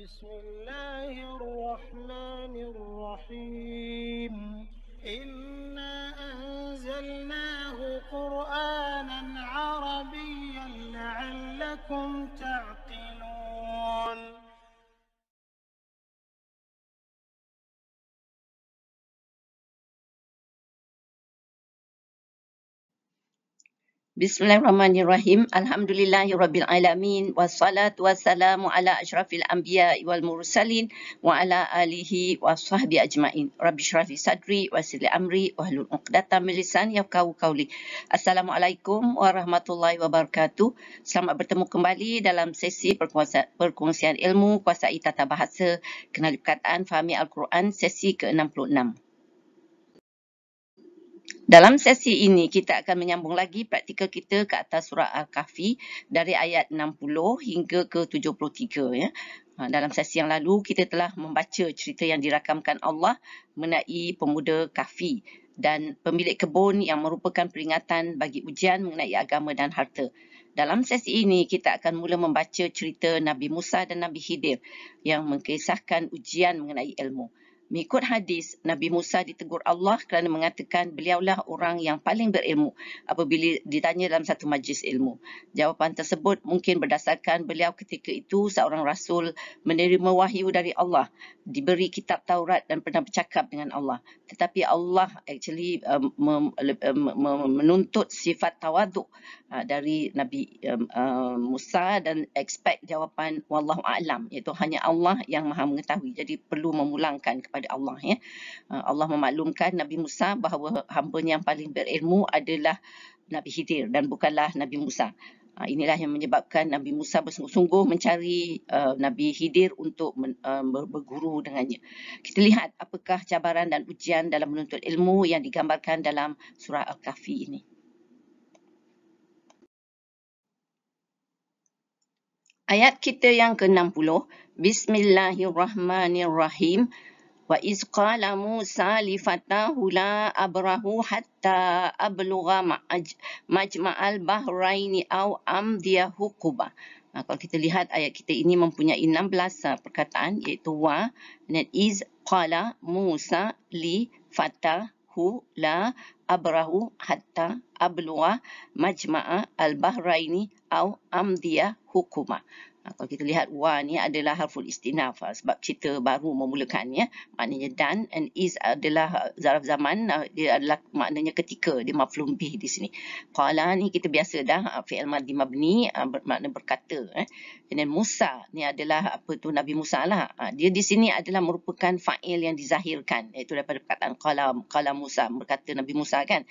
بسم الله الرحمن الرحيم إنا أنزلناه قرآنا عربيا لعلكم تعلمون Bismillahirrahmanirrahim. Alhamdulillahirrabbilalamin. Wassalatu wassalamu ala ashrafil anbiya wal mursalin wa ala alihi wa ajma'in. Rabbi syrafi sadri wa sili amri wa hlul uqdata milisan yafkau kauli. Assalamualaikum warahmatullahi wabarakatuh. Selamat bertemu kembali dalam sesi perkongsian ilmu kuasai tata bahasa kenali perkataan fahami Al-Quran sesi ke-66. Dalam sesi ini kita akan menyambung lagi praktikal kita ke atas surah Al-Kahfi dari ayat 60 hingga ke 73 ya. Ha, dalam sesi yang lalu kita telah membaca cerita yang dirakamkan Allah mengenai pemuda Kahfi dan pemilik kebun yang merupakan peringatan bagi ujian mengenai agama dan harta. Dalam sesi ini kita akan mula membaca cerita Nabi Musa dan Nabi Khidir yang mengisahkan ujian mengenai ilmu. Mengikut hadis, Nabi Musa ditegur Allah kerana mengatakan beliaulah orang yang paling berilmu apabila ditanya dalam satu majlis ilmu. Jawapan tersebut mungkin berdasarkan beliau ketika itu seorang rasul menerima wahyu dari Allah, diberi kitab Taurat dan pernah bercakap dengan Allah. Tetapi Allah actually um, mem, um, menuntut sifat tawaduk uh, dari Nabi um, uh, Musa dan expect jawapan wallahu alam iaitu hanya Allah yang Maha mengetahui. Jadi perlu memulangkan kepada daripada Allah ya. Eh, Allah memaklumkan Nabi Musa bahawa hamba yang paling berilmu adalah Nabi Khidir dan bukanlah Nabi Musa. Ha, inilah yang menyebabkan Nabi Musa bersungguh-sungguh mencari uh, Nabi Hidir untuk men, uh, berguru dengannya. Kita lihat apakah cabaran dan ujian dalam menuntut ilmu yang digambarkan dalam surah Al-Kahfi ini. Ayat kita yang ke-60, Bismillahirrahmanirrahim. Wa izqala Musa li fatahu la abrahu hatta abluga majma'al bahraini aw amdiya hukuba. Nah, ha, kalau kita lihat ayat kita ini mempunyai 16 perkataan iaitu wa dan iz qala Musa li fatahu la abrahu hatta abluga majma'al bahraini aw amdiya hukuma kalau kita lihat wa ni adalah harful istinaf ah, sebab cerita baru memulakan ya maknanya dan and is adalah ah, zaraf zaman ah, dia adalah maknanya ketika dia maflum bih di sini qala ni kita biasa dah fi'il madhi mabni bermakna berkata eh dan Musa ni adalah apa tu Nabi Musa lah dia di sini adalah merupakan fa'il yang dizahirkan iaitu daripada perkataan qala qala Musa berkata Nabi Musa kan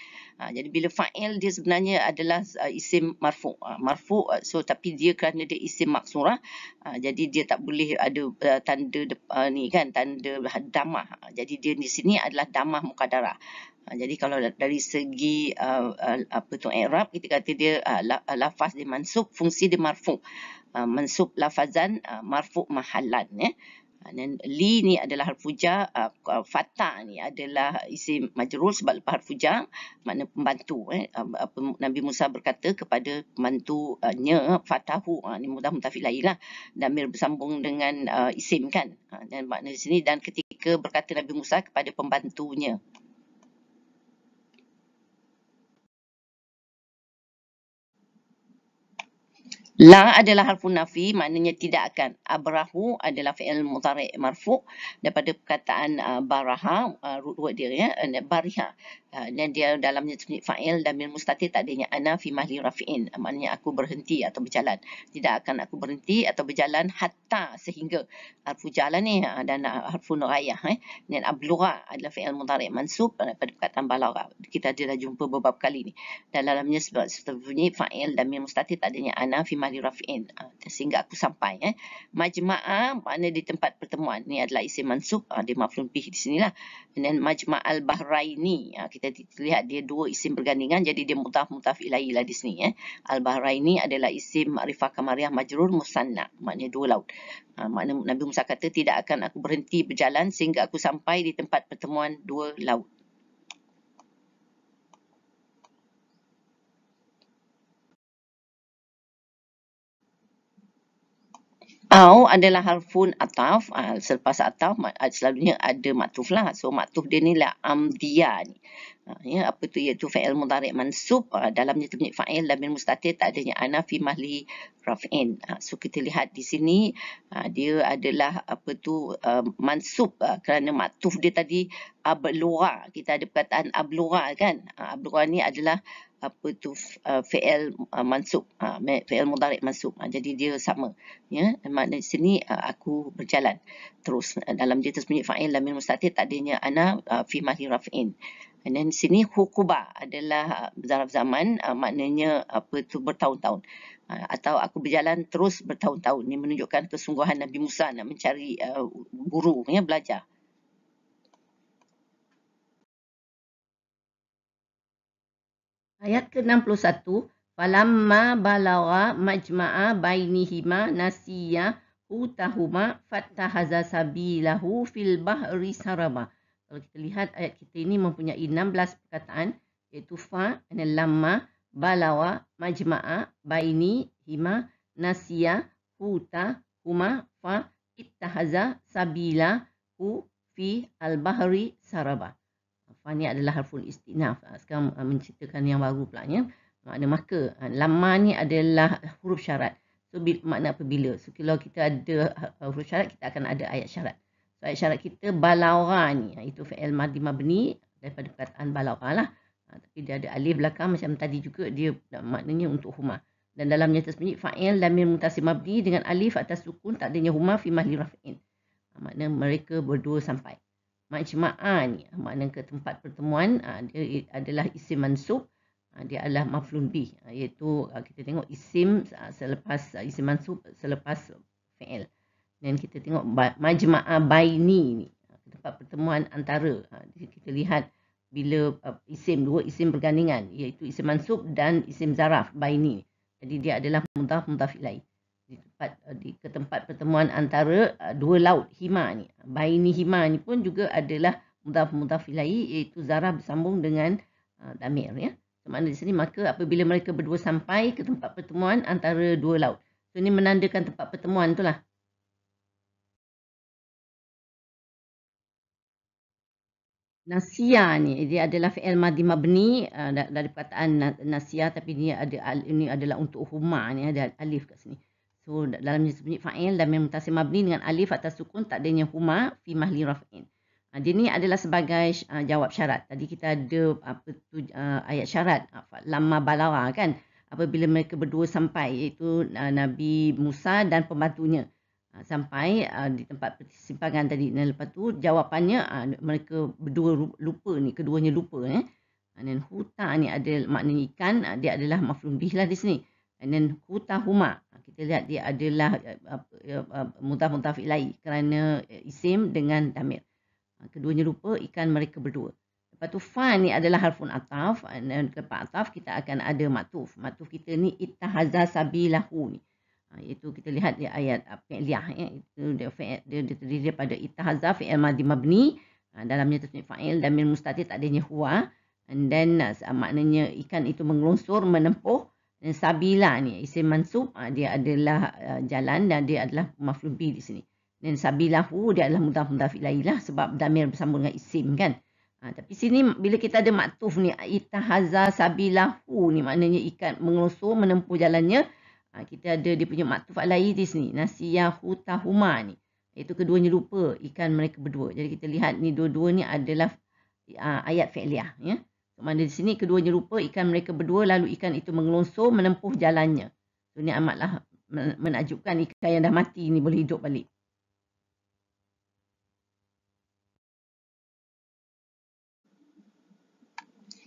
jadi bila fa'il dia sebenarnya adalah isim marfu marfu so tapi dia kerana dia isim maksud lah. Ha, jadi dia tak boleh ada uh, tanda uh, ni kan, tanda damah. Ha, jadi dia di sini adalah damah mukadara. Ha, jadi kalau dari segi uh, uh, apa tu Arab kita kata dia uh, lafaz dia mansub, fungsi dia marfu. Uh, mansub lafazan, uh, marfu mahalan ya. Eh. Ah, dan li ni adalah harfu jar, uh, ah, ah, fata ni adalah isim majrur sebab lepas harfu jar makna pembantu eh. Nabi Musa berkata kepada pembantunya uh, fatahu uh, ni mudah mutafilailah. Damir bersambung dengan uh, isim kan. Uh, dan makna di sini dan ketika berkata Nabi Musa kepada pembantunya. La adalah harfun nafi, maknanya tidak akan. Abrahu adalah fi'il mutari' marfu' daripada perkataan uh, baraha, uh, root word dia, ya, uh, bariha. Ah, dan dia dalamnya tunjuk fa'il dan bil mustatir takdirnya ana fi mahli rafi'in. Ah, maknanya aku berhenti atau berjalan. Tidak akan aku berhenti atau berjalan hatta sehingga. Harfu jalan ni ah, dan harfu nurayah. Eh. Dan ablura adalah fi'il mutarik mansub pada perkataan balara. Kita dah jumpa beberapa kali ni. Dan dalamnya sebab setelah fa'il dan bil mustatir takdirnya ana fi mahli rafi'in. Sehingga aku sampai. Eh. Majma'ah mana di tempat pertemuan. Ni adalah isim mansub. Dia maflun pih di sinilah. Dan majma'al bahraini. Kita kita lihat dia dua isim bergandingan jadi dia mutaf mutaf ilai lah di sini eh. Al-Bahraini adalah isim Ma'rifah Kamariah Majrur Musanna maknanya dua laut. Ha, maknanya Nabi Musa kata tidak akan aku berhenti berjalan sehingga aku sampai di tempat pertemuan dua laut. Au adalah harfun ataf. Uh, selepas ataf, ah, selalunya ada maktuf lah. So, maktuf dia ni lah amdia ni. Uh, ya, apa tu iaitu fa'il mudarik mansub. Uh, dalamnya tu punya fa'il lamin mustatir tak adanya ana fi mahli raf'in. Uh, so, kita lihat di sini uh, dia adalah apa tu uh, mansub uh, kerana maktuf dia tadi ablura. Kita ada perkataan ablura kan. Uh, ablura ni adalah apa tu uh, fi'il uh, mansub uh, fi'il mudhari mansub uh, jadi dia sama ya makna di sini uh, aku berjalan terus uh, dalam dia tersebut fa'il lamil mustatir tadinya ana uh, fi mahli raf'in dan di sini hukuba adalah uh, zaraf zaman uh, maknanya apa tu bertahun-tahun uh, atau aku berjalan terus bertahun-tahun ini menunjukkan kesungguhan Nabi Musa nak mencari uh, guru ya belajar Ayat ke-61, falamma balawa majma'a bainihima nasiya hutahuma fattahaza sabilahu fil bahri saraba. Kalau kita lihat ayat kita ini mempunyai 16 perkataan iaitu fa dan lamma balawa majma'a baini hima nasiya huta huma fa ittahaza sabila hu fi al bahri saraba. Fani adalah harful istinaf. Ah, sekarang ah, menceritakan yang baru pula ya. Makna maka. Ah, lama ni adalah huruf syarat. So makna apabila. So kalau kita ada ha-, huruf syarat, kita akan ada ayat syarat. So ayat syarat kita balaura ni. Itu fi'il madi mabni daripada perkataan balaura lah. tapi dia ada alif belakang macam tadi juga. Dia maknanya untuk huma. Dan dalam nyata sebenarnya fa'il lamir mutasi mabdi dengan alif atas sukun tak adanya huma fi mahli rafi'in. Makna mereka berdua sampai majma'an makna ke tempat pertemuan ah, dia adalah isim mansub ah, dia adalah maflun bih ah, iaitu kita tengok isim selepas isim mansub selepas fi'il dan kita tengok majma'a baini ni tempat pertemuan antara kita lihat bila isim dua isim bergandingan iaitu isim mansub dan isim zaraf baini jadi dia adalah mudaf mudaf ilaih di tempat eh, di ke tempat pertemuan antara eh, dua laut Hima ni. Baini Hima ni pun juga adalah mudaf mudaf ilahi iaitu zara bersambung dengan uh, damir ya. Semakna di sini maka apabila mereka berdua sampai ke tempat pertemuan antara dua laut. So ini menandakan tempat pertemuan itulah. Nasia ni dia adalah fi'il madi mabni uh, dari perkataan nasia tapi dia ada ini adalah untuk huma ni ada alif kat sini. So dalam jenis bunyi fa'il dan mutasim mabni dengan alif atas sukun tak adanya huma fi mahli raf'in. Ha, dia ni adalah sebagai uh, jawab syarat. Tadi kita ada apa tu uh, ah, ayat syarat apa lama balara kan apabila mereka berdua sampai iaitu uh, Nabi Musa dan pembantunya uh, sampai uh, di tempat persimpangan tadi dan lepas tu jawapannya uh, mereka berdua lupa ni keduanya lupa eh. And then huta ni ada makna ikan dia adalah maflum bih lah di sini. And then huta huma kita lihat dia adalah eh, eh, mutaf-mutaf ilai kerana eh, isim dengan damir. Ah, keduanya rupa ikan mereka berdua. Lepas tu fa ni adalah harfun ataf ah, dan lepas ataf kita akan ada matuf. Matuf kita ni ittahaza sabilahu ni. Ha, iaitu kita lihat di ayat fi'liyah ya. Itu dia, fi'l, dia, dia terdiri daripada ittahaza fi'il madhi mabni. dalamnya tersebut fa'il damir min tak adanya huwa. And then uh, maknanya ikan itu mengelongsor menempuh Nensabila ni, isim mansub, ah, dia adalah ah, jalan dan dia adalah maflubi di sini. Nensabilahu, dia adalah mudaf mudaf ilailah sebab damir bersambung dengan isim kan. Ha, tapi sini bila kita ada maktuf ni, itahaza sabilahu ni maknanya ikat mengelosor, menempuh jalannya. Ha, kita ada dia punya maktuf alai di sini. Nasiyahu tahuma ni. Itu keduanya lupa ikan mereka berdua. Jadi kita lihat ni dua-dua ni adalah ha, ayat fi'liyah. Ya. Kemana di sini keduanya rupa ikan mereka berdua lalu ikan itu mengelongsor menempuh jalannya. Ini amatlah menakjubkan ikan yang dah mati ini boleh hidup balik.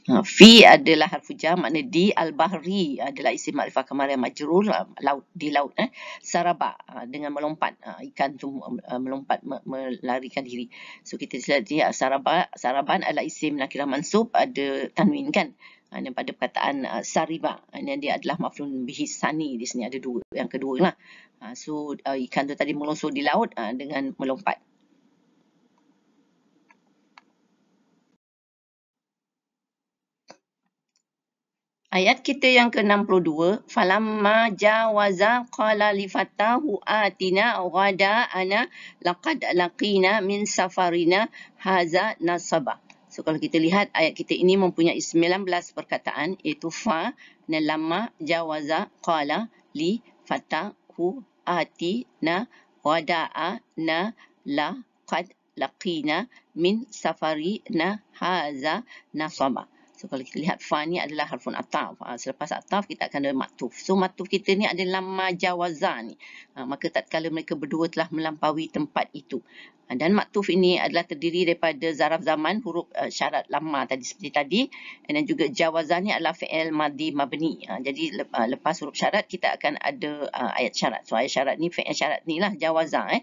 Ha, Fi adalah harfu jam, maknanya di al-bahri adalah isi makrifah kamar yang majrur ha, laut, di laut. Eh. Saraba ha, dengan melompat, ikan tu melompat, melarikan diri. So kita lihat dia saraba, saraban adalah isi nakirah mansub, ada tanwin kan. Dan pada perkataan sariba, ini dia adalah maflun bihisani di sini ada dua, yang kedua lah. So ikan tu tadi melosor di laut dengan melompat. Ayat kita yang ke-62, falamma jawaza qala li fatahu atina ghada ana laqad laqina min safarina haza nasaba. So kalau kita lihat ayat kita ini mempunyai 19 perkataan iaitu fa dan lamma jawaza qala li fatahu atina ghada ana laqad laqina min safarina haza nasaba. So kalau kita lihat fa ni adalah harfun ataf. Ha, selepas ataf kita akan ada matuf. So matuf kita ni adalah majawazan ni. Ha, maka tatkala mereka berdua telah melampaui tempat itu. Ah, dan maktuf ini adalah terdiri daripada zaraf zaman huruf ah, syarat lama tadi seperti tadi eh, dan juga jawazan ni adalah fi'il madi mabni ah, jadi lepas, huruf syarat kita akan ada ayat syarat so ayat syarat ni fi'il syarat ni lah jawazan eh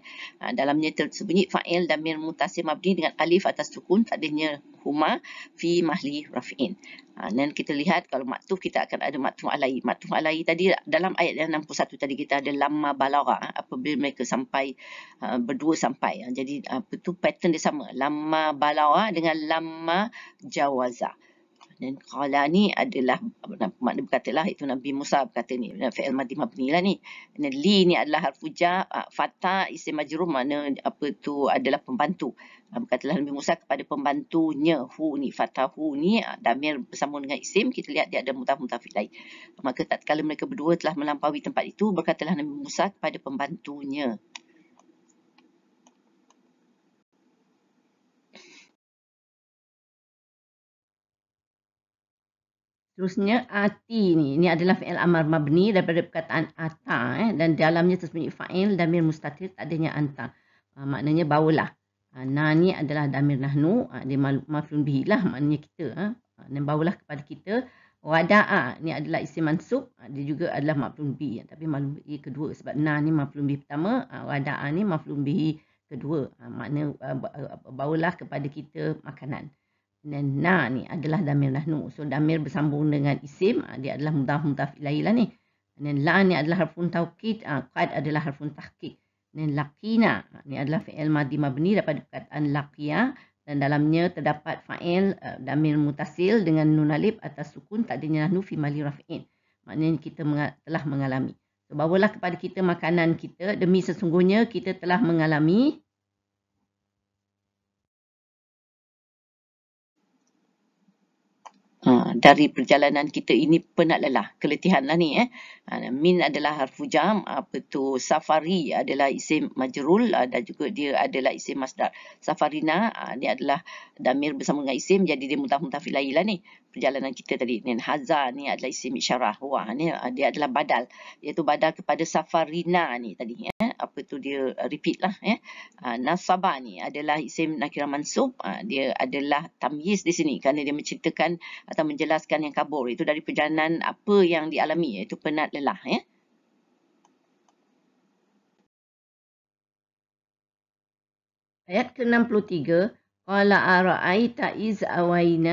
dalamnya tersembunyi fa'il damir mutasim mabni dengan alif atas sukun tadinya huma fi mahli rafin Ha, dan kita lihat kalau maktuh kita akan ada maktuh alai. Maktuh alai tadi dalam ayat yang 61 tadi kita ada lama balara ha, apabila mereka sampai ha, berdua sampai. Jadi apa tu pattern dia sama. Lama balara dengan lama jawazah dan qala ni adalah makna berkata itu Nabi Musa berkata ni fi'il madhi mabni lah ni dan li ni adalah harfu ja ah, fata isim majrur mana apa tu adalah pembantu ah, berkatalah Nabi Musa kepada pembantunya hu ni fatahu ni ah, damir bersama dengan isim kita lihat dia ada mutaf mutafid lain maka tatkala mereka berdua telah melampaui tempat itu berkatalah Nabi Musa kepada pembantunya Terusnya, ati ni. Ini adalah fa'il amar mabni daripada perkataan ata. Eh? Dan dalamnya tersembunyi fa'il, damir mustatir, tak adanya anta. Ha, maknanya, bawalah. Ha, na ni adalah damir nahnu. Ha, dia ma- maflun bihi lah. Maknanya kita. Ha. ha dan bawalah kepada kita. Wada'a ha, ni adalah isi mansub. Ha, dia juga adalah maflun bihi. Ha, tapi maflun bihi kedua. Sebab na ni maflun bihi pertama. Ha, wada'a ni maflun bihi kedua. Ha, makna ha, bawalah kepada kita makanan. Dan na ni adalah damir nahnu. So damir bersambung dengan isim. Ah, dia adalah mudah mudaf ilahi lah ni. Dan la ni adalah harfun tawqid. Ah, Qad adalah harfun tahqid. Dan laqina ah, ni adalah fi'il madi mabni daripada perkataan lakia Dan dalamnya terdapat fa'il damir mutasil dengan nun atas sukun tak adanya nahnu fi mali rafi'in. Maknanya kita telah mengalami. So, bawalah kepada kita makanan kita demi sesungguhnya kita telah mengalami dari perjalanan kita ini penat lelah, keletihan lah ni eh. Uh, min adalah harfu jam, apa tu safari adalah isim majrul uh, dan juga dia adalah isim masdar. Safarina uh, ah, ni adalah damir bersama dengan isim jadi dia mutaf mutaf lah ni. Perjalanan kita tadi ni haza ni adalah isim isyarah. Wah ni uh, dia adalah badal iaitu badal kepada safarina ni tadi eh apa tu dia uh, repeat lah ya. Uh, nasabah ni adalah isim nakira mansub. Uh, dia adalah tamyiz di sini kerana dia menceritakan atau menjelaskan yang kabur. Itu dari perjalanan apa yang dialami iaitu penat lelah ya. Ayat ke-63. Qala ara'aita iz awaina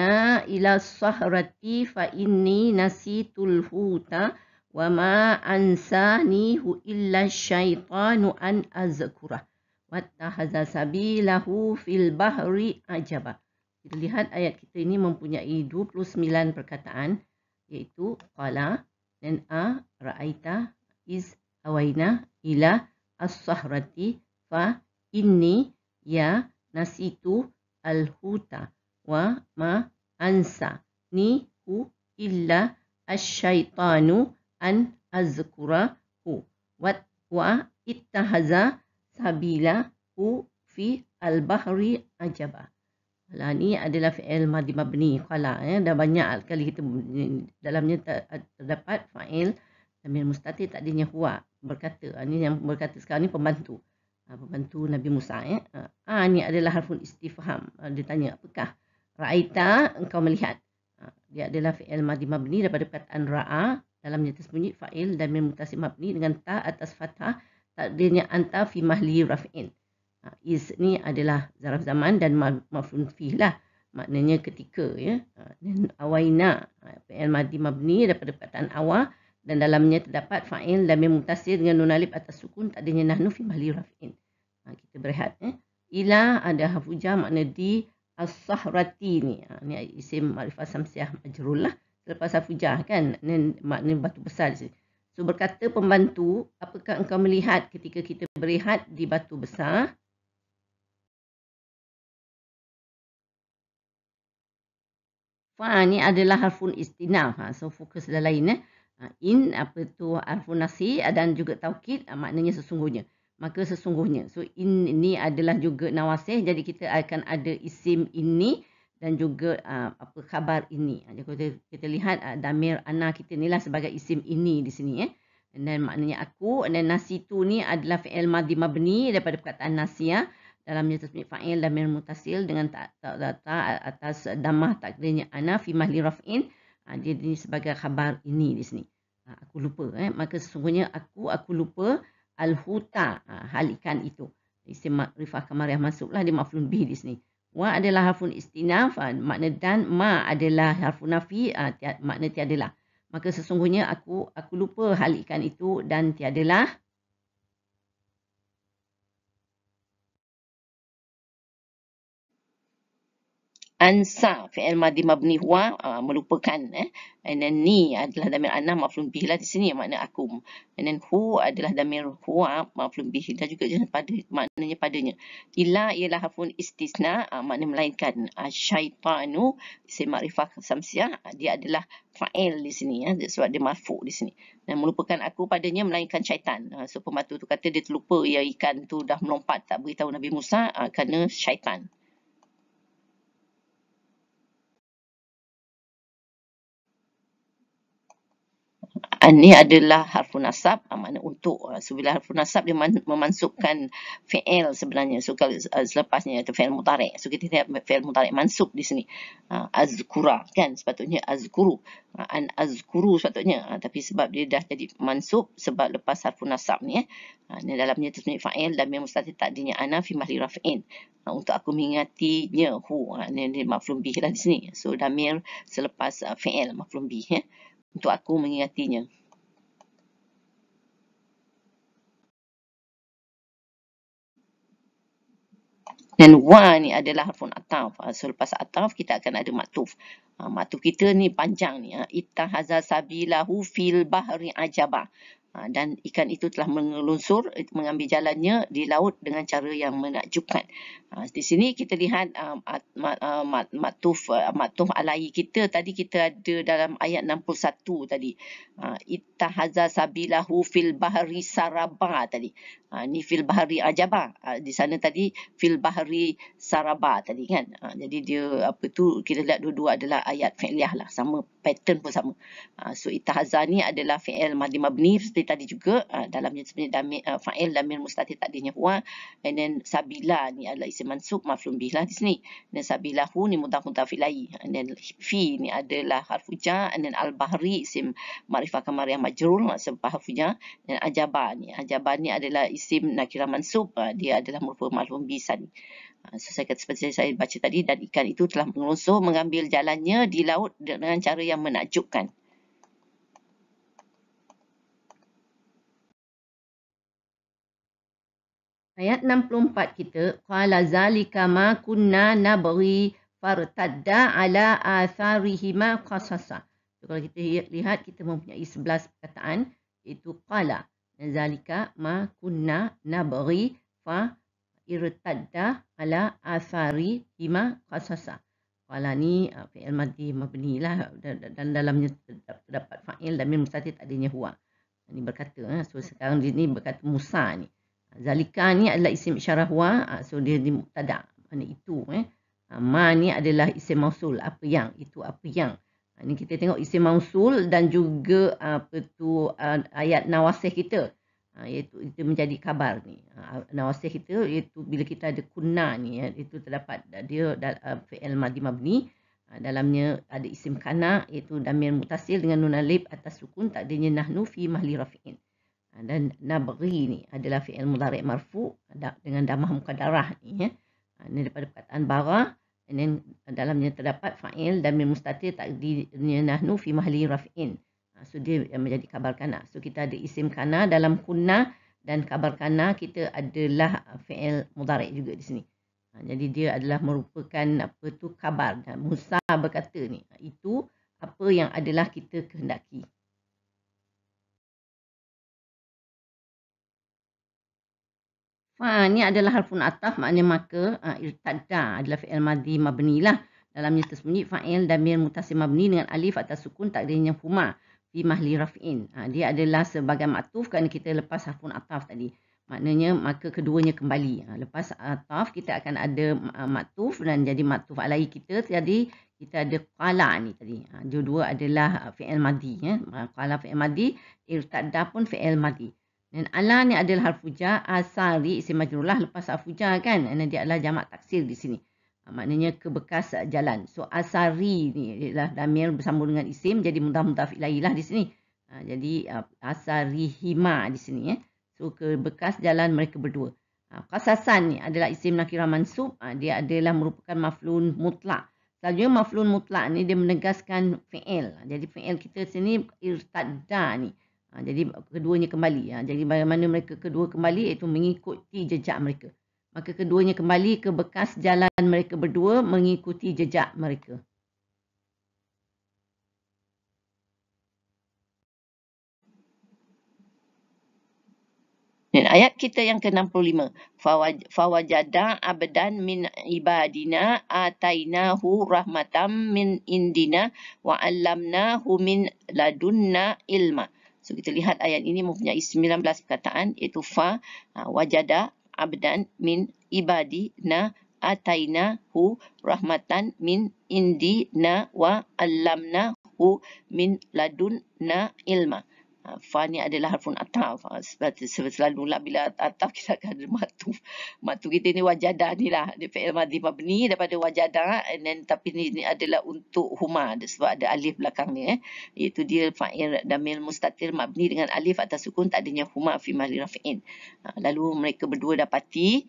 ila sahrati fa inni nasitul huta. Wama ansanihu illa syaitanu an azkura. Wattahaza sabilahu fil bahri ajaba. Kita lihat ayat kita ini mempunyai 29 perkataan iaitu qala dan a raaita iz awaina ila as-sahrati fa inni ya nasitu al-huta wa ma ansa ni hu illa asy-syaitanu an azkura hu wa wa ittahaza sabila hu fi al bahri ajaba la ni adalah fi'il madhi mabni qala eh ya. dah banyak kali kita dalamnya terdapat fa'il Amir Mustatir tadinya huwa berkata. Ini ah, yang berkata sekarang ni pembantu. Ah, pembantu Nabi Musa. Ya. Ha, ah, ini adalah harfun istifaham. Dia tanya apakah? Ra'ita engkau melihat. Dia adalah fi'il madhi mabni daripada perkataan ra'a. Dalamnya tersembunyi fa'il dan memutasi mabni dengan ta atas fathah takdirnya anta fi mahli raf'in. Ha, is ni adalah zaraf zaman dan mafun fi lah. Maknanya ketika ya. Ha, dan awaina ha, fa'il madi mabni daripada perkataan awa dan dalamnya terdapat fa'il dan memutasi dengan nunalib atas sukun takdirnya nahnu fi mahli raf'in. Ha, kita berehat. Ya. Ilah ada hafujah makna di as-sahrati ni. Ha, ni isim marifah samsiah majrul lah selepas safujah kan makna batu besar so berkata pembantu apakah engkau melihat ketika kita berehat di batu besar fa ni adalah harfun istinaf ha. so fokus dah lain eh ha, in apa tu harfun nasi dan juga taukid ha, maknanya sesungguhnya maka sesungguhnya so in ini adalah juga nawaseh jadi kita akan ada isim ini dan juga uh, apa khabar ini. Ah, jadi kita, kita lihat uh, damir ana kita ni lah sebagai isim ini di sini. Eh. And then maknanya aku. And then nasi tu ni adalah fi'il madhi mabni daripada perkataan nasi. Ya. Dalam jenis tasmi fa'il damir mutasil dengan tak ta, ta, ta atas damah takdirnya ana fi mahli raf'in. Uh, dia ni sebagai khabar ini di sini. Uh, aku lupa. Eh. Maka sesungguhnya aku, aku lupa al-huta uh, hal itu. Isim makrifah kemariah masuklah dia maflun bih di sini. Wa adalah harfun istinaf, makna dan ma adalah harfun nafi, ah, makna tiadalah. Maka sesungguhnya aku aku lupa hal ikan itu dan tiadalah. ansa fi'il madhi mabni huwa uh, ah, melupakan eh and then ni adalah damir ana maflum bih lah di sini makna aku and then hu adalah damir huwa maflum bih dan juga jangan lah pada maknanya padanya ila ialah hafun istisna uh, makna melainkan uh, syaitanu isim ma'rifah samsiah dia adalah fa'il di sini ya eh, sebab dia mafu di sini dan melupakan aku padanya melainkan syaitan uh, so pembantu tu kata dia terlupa ya ikan tu dah melompat tak beritahu Nabi Musa uh, kerana syaitan ini adalah harfu nasab ah, makna untuk ah, so bila harfu nasab dia memansubkan fi'il sebenarnya so kalau ah, selepasnya itu fi'il mutarik so kita lihat fi'il mutarik mansub di sini azkura kan sepatutnya azkuru an azkuru sepatutnya tapi sebab dia dah jadi mansub sebab lepas harfu nasab ni eh ini dalamnya tersebut fa'il dan memang mustatir takdinya ana fi mahli raf'in untuk aku mengingatinya hu ini maklum bih lah di sini so damir selepas fi'il maklum bih eh untuk aku mengingatinya. Dan wa ni adalah harfun ataf. Ah, selepas ataf, kita akan ada maktuf. Ah, maktuf kita ni panjang ni. Ah. Ittahazasabilahu fil bahri ajabah. Ha, dan ikan itu telah melunsur eh, mengambil jalannya di laut dengan cara yang menakjubkan. Ha, di sini kita lihat um, maktuf uh, uh, alai kita tadi kita ada dalam ayat 61 tadi. Ha, ittahaza sabilahu fil bahari saraba tadi. Ini fil bahri ajaba. Di sana tadi fil bahari saraba tadi kan. Jadi dia apa tu kita lihat dua-dua adalah ayat fi'liyah lah. Sama pattern pun sama. So ittahaza ni adalah fi'il madimabni seperti tadi juga uh, dalamnya sebenarnya damir uh, fa'il damir mustatir takdirnya huwa and then sabila ni adalah isim mansub maf'ul bih lah di sini dan sabilahu ni mudaf mudaf ilai and then fi ni adalah harfu ja and then al bahri isim ma'rifah kamar yang majrur sebab harfu ja dan ajaba ni ajaba ni adalah isim nakira mansub uh, dia adalah merupa maflum bih sani So, saya kata seperti saya baca tadi dan ikan itu telah mengelonsor mengambil jalannya di laut dengan cara yang menakjubkan. Ayat 64 kita, qala zalika ma kunna nabghi fartadda ala atharihima qasasa. So, kalau kita lihat kita mempunyai 11 perkataan iaitu qala zalika ma kunna nabghi fa irtadda ala asari hima qasasa. Qala ni uh, fi'il madhi mabnilah dan dalamnya terdapat fa'il dan mim mustatir tak adanya huwa. Ini berkata, ah, so sekarang ini berkata Musa ni. Zalika ni adalah isim syarahwa. Ah, so, dia tada. Mana itu. Eh. Ah, ma ni adalah isim mausul. Apa yang. Itu apa yang. Ini ah, kita tengok isim mausul dan juga apa tu, ayat nawasih kita. Iaitu itu menjadi kabar ni. Nawasih kita iaitu bila kita ada kunna ni. Eh, itu terdapat dia dalam fi'il madi mabni. Dalamnya ada isim kana iaitu damir mutasil dengan nun atas sukun. Tak adanya nahnu fi mahli rafi'in. Ha, dan nabri ni adalah fi'il mudhari marfu dengan damah muka darah ni ya. Ha, ini daripada perkataan bara and then dalamnya terdapat fa'il dan min mustatir takdirnya nahnu fi mahli raf'in. Ha, so dia menjadi kabar kana. So kita ada isim kana dalam kunna dan kabar kana kita adalah fi'il mudhari juga di sini. jadi dia adalah merupakan apa tu dan Musa berkata ni itu apa yang adalah kita kehendaki. Ha, ni adalah harfun ataf maknanya maka ha, irtada adalah fi'il madhi mabni lah. Dalamnya tersembunyi fa'il damir mutasim mabni dengan alif atas sukun takdirnya huma fi mahli raf'in. Ha, dia adalah sebagai maktuf kerana kita lepas harfun ataf tadi. Maknanya maka keduanya kembali. Ha, lepas ataf kita akan ada uh, ha, maktuf dan jadi maktuf alai kita jadi kita ada kala ni tadi. Ha, dua adalah uh, fi'il madhi. Ya. Ha, qala fi'il madhi, irtada pun fi'il madhi. Dan ala ni adalah harf asari isim majrulah lepas harf kan. Dan dia adalah jamak taksir di sini. Ah, maknanya kebekas ah, jalan. So asari ni adalah damir bersambung dengan isim. Jadi mudah mudaf ilahilah di sini. Ah, jadi asari hima di sini. Eh. So kebekas jalan mereka berdua. Kasasan ni adalah isim nakirah mansub. dia adalah merupakan maflun mutlak. Selanjutnya maflun mutlak ni dia menegaskan fi'il. Jadi fi'il kita sini irtadda ni. Ha, jadi keduanya kembali. Ha, jadi bagaimana mereka kedua kembali iaitu mengikuti jejak mereka. Maka keduanya kembali ke bekas jalan mereka berdua mengikuti jejak mereka. Dan ayat kita yang ke-65. Fawajada abdan min ibadina atainahu rahmatam min indina wa'allamnahu min ladunna ilma. So kita lihat ayat ini mempunyai 19 perkataan iaitu fa ha, wajada abdan min ibadi na ataina hu rahmatan min indi na wa allamna hu min ladun na ilma. Ah, Fa ni adalah harfun ataf. Ah, sebab selalu lah bila ataf kita akan ada matuf Matu kita ni wajada ni lah. Dia fi'il madhi mabni daripada wajada. And then, tapi ni, ni adalah untuk huma. Sebab ada alif belakang ni. Eh. Iaitu dia fa'il damil mustatir mabni dengan alif atas sukun tak adanya huma fi mahli rafi'in. Ah, lalu mereka berdua dapati.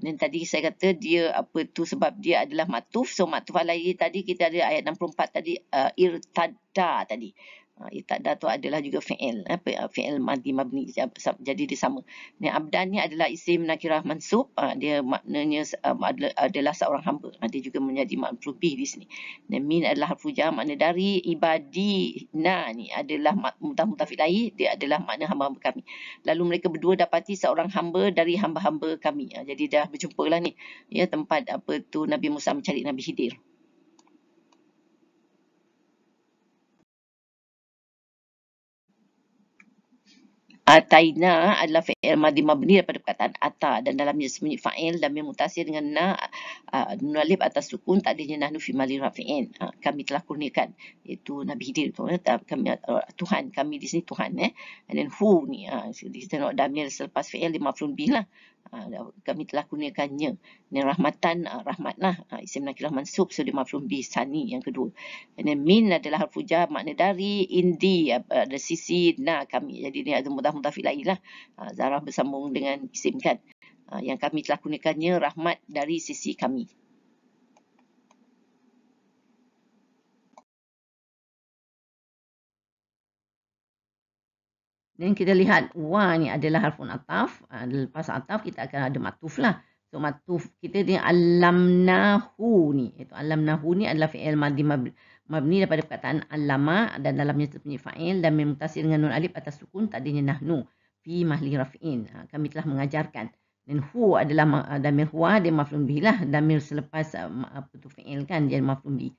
Dan tadi saya kata dia apa tu sebab dia adalah matuf. So matuf alai tadi kita ada ayat 64 tadi. Uh, irtada tadi. Itadda ah, ya, tu adalah juga fi'il. Ah, fi'il mati mabni. Jadi dia sama. Ni Abdan ni adalah isim nakirah mansub. Ah, dia maknanya adalah seorang hamba. Dia juga menjadi makhluk bih di sini. Ni min adalah harfu jam. Maknanya dari ibadina na ni adalah mutah mutah fi'lai. Dia adalah makna hamba-hamba kami. Lalu mereka berdua dapati seorang hamba dari hamba-hamba kami. Jadi dah berjumpa lah ni. Ya, tempat apa tu Nabi Musa mencari Nabi Hidir. Ataina ah, adalah fi'il madhi mabni daripada perkataan ata dan dalamnya sembunyi fa'il dan memutasi dengan na uh, ah, nulalib atas sukun tak adanya nahnu fi mali rafi'in. Uh, ah, kami telah kurniakan. Iaitu Nabi Hidir tu. Ya, kami, uh, Tuhan. Kami di sini Tuhan. Eh. And then who ni. Uh, kita tengok damir selepas fi'il di maflun bih lah. Ha, kami telah kurniakannya. Ini rahmatan, ha, rahmat lah. Ha, isim nakilah mansub, so dia maklum bisani yang kedua. Ini min adalah harfu jar, makna dari, indi, ya, ada sisi, na kami. Jadi ini adalah mudah mudah filai lah. Zarah bersambung dengan isim kan. Yang kami telah kurniakannya, rahmat dari sisi kami. Dan kita lihat wa ni adalah harfun ataf. Ah, lepas ataf kita akan ada matuf lah. So matuf kita ni alamnahu ni. Iaitu alamnahu ni adalah fi'il madi mabni daripada perkataan alama dan dalamnya terpunyai fa'il dan memutasi dengan nun alif atas sukun tadinya nahnu fi mahli raf'in. Ah, kami telah mengajarkan. Dan hu adalah ah, damir huwa dia maflum bih lah. Damir selepas apa tu fi'il kan dia maflum bih.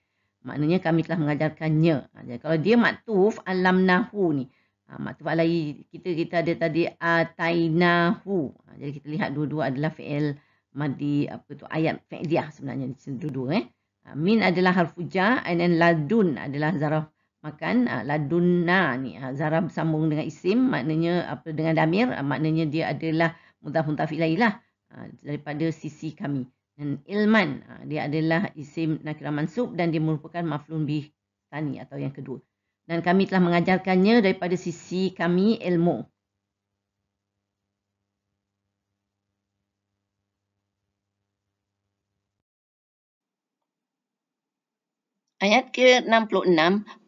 Maknanya kami telah mengajarkannya. Jadi, kalau dia matuf alamnahu ni. Ha, maktub alai kita kita ada tadi atainahu ha, jadi kita lihat dua-dua adalah fi'il madi apa tu ayat fi'liyah sebenarnya dua-dua eh ha, min adalah harfu ja and then ladun adalah zarf makan ladunna ni zarf sambung dengan isim maknanya apa dengan damir maknanya dia adalah mudhaf muntaf ilailah daripada sisi kami dan ilman dia adalah isim nakirah mansub dan dia merupakan maflun bi tani atau yang kedua dan kami telah mengajarkannya daripada sisi kami ilmu. Ayat ke-66,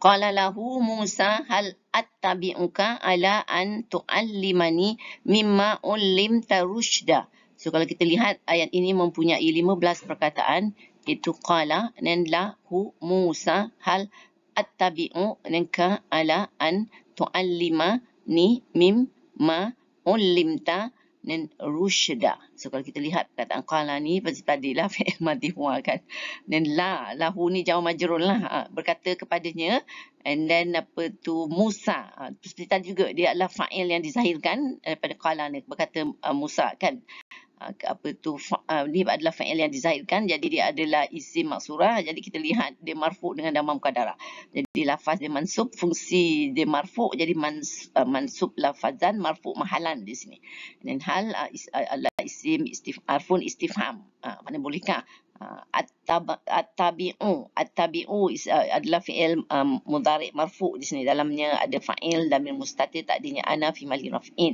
Qala lahu Musa hal attabi'uka ala an tu'allimani mimma ulim tarushda. So kalau kita lihat ayat ini mempunyai 15 perkataan, itu qala dan lahu Musa hal attabi'u nengka ala an tu'allima ni mim ma ulimta nen rushda. So kalau kita lihat perkataan qala ni pasti tadi lah madhi huwa kan. Nen la lahu ni jauh majrun lah ha, berkata kepadanya and then apa tu Musa. Ha, Seperti tadi juga dia adalah fa'il yang dizahirkan daripada qala ni berkata ah, Musa kan. Ah, apa tu ni ah, adalah fa'il yang dizahirkan jadi dia adalah isim maksurah jadi kita lihat dia marfu dengan damam muqaddarah jadi lafaz dia mansub fungsi dia marfu jadi mans, ah, mansub lafazan marfu mahalan di sini dan hal uh, adalah isim istif, istifham mana bolehkah At-tabi'u. At-tabi'u is, uh, adalah fi'il um, mudarik marfu' di sini. Dalamnya ada fa'il dan min mustatir takdinya ana fi mali raf'in.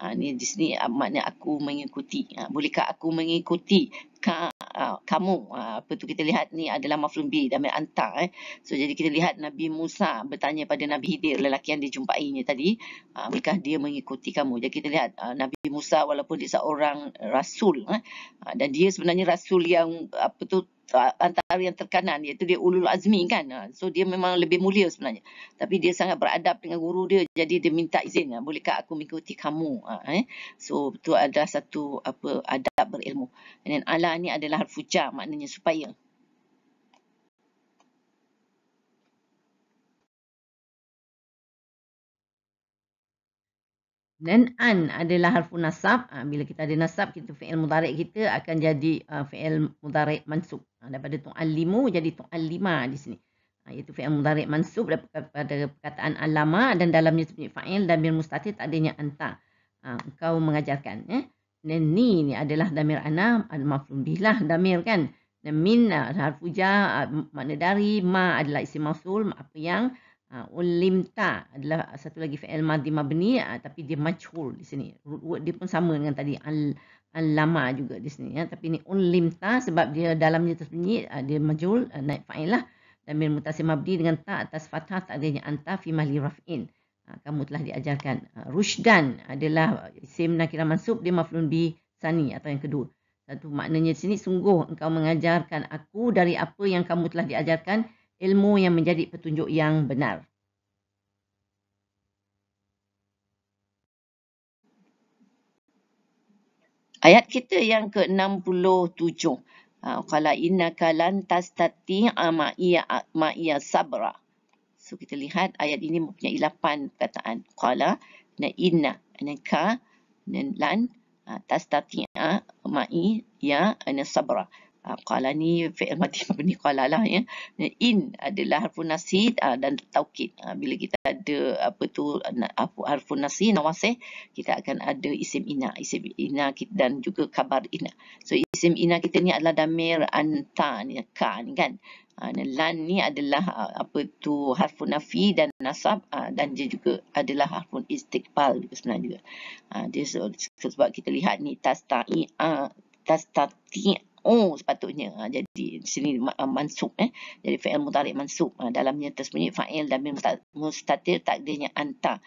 Uh, ni di sini uh, makna aku mengikuti. Uh, bolehkah aku mengikuti ka, uh, kamu apa tu kita lihat ni adalah maflun bi dan anta eh so jadi kita lihat nabi Musa bertanya pada nabi Hidir lelaki yang dijumpainya tadi apakah uh, dia mengikuti kamu jadi kita lihat uh, nabi Musa walaupun dia seorang rasul eh uh, dan dia sebenarnya rasul yang apa tu antara yang terkanan iaitu dia ulul azmi kan ha, so dia memang lebih mulia sebenarnya tapi dia sangat beradab dengan guru dia jadi dia minta izin ha, bolehkah aku mengikuti kamu ha, eh? so itu ada satu apa adab berilmu dan ala ni adalah harfu jar maknanya supaya Dan an adalah harfu nasab. Ha, bila kita ada nasab, kita fi'il mudarik kita akan jadi uh, fi'il mudarik mansub. Ha, daripada limu jadi lima di sini. Ha, iaitu fi'il mudarik mansub daripada perkataan alama dan dalamnya sebenarnya fa'il dan bil mustatir tak adanya anta. Ha, kau mengajarkan. Eh? Dan ni, ni adalah damir ana, maflum bilah damir kan. Dan min harfu ja, makna dari, ma adalah isi mausul, apa yang... Uh, ha, ulimta adalah satu lagi fa'il madhi mabni uh, tapi dia majhul di sini. Root word dia pun sama dengan tadi al lama juga di sini ya. Tapi ini ulimta sebab dia dalamnya tersembunyi uh, dia majhul uh, naik fa'il lah. Dan bil mutasim mabdi dengan ta atas fathah tak adanya anta fi mahli raf'in. Uh, kamu telah diajarkan. Uh, rushdan adalah isim nakira mansub dia maflun bi sani atau yang kedua. Satu maknanya di sini sungguh engkau mengajarkan aku dari apa yang kamu telah diajarkan ilmu yang menjadi petunjuk yang benar. Ayat kita yang ke-67. Ha, Qala innaka lan tastati'a ma'iyya sabra. So kita lihat ayat ini mempunyai lapan perkataan. Qala na inna anaka lan ha, tastati'a ma'iyya sabra qala ah, ni fi'il mati mabni qala lah ya in adalah harfun nasid ah, dan taukid ah, bila kita ada apa tu apa harfun nasi nawaseh kita akan ada isim ina isim ina kita dan juga kabar ina so isim ina kita ni adalah damir anta ni kan kan lan ni adalah apa tu harfun nafi dan nasab dan dia juga adalah harfun istiqbal juga sebenarnya juga dia sebab kita lihat ni tasta'i tasta'i oh sepatutnya ha, jadi sini uh, mansub eh jadi fi'il mudhari mansub uh, dalamnya tersembunyi fa'il dan mustatir takdirnya anta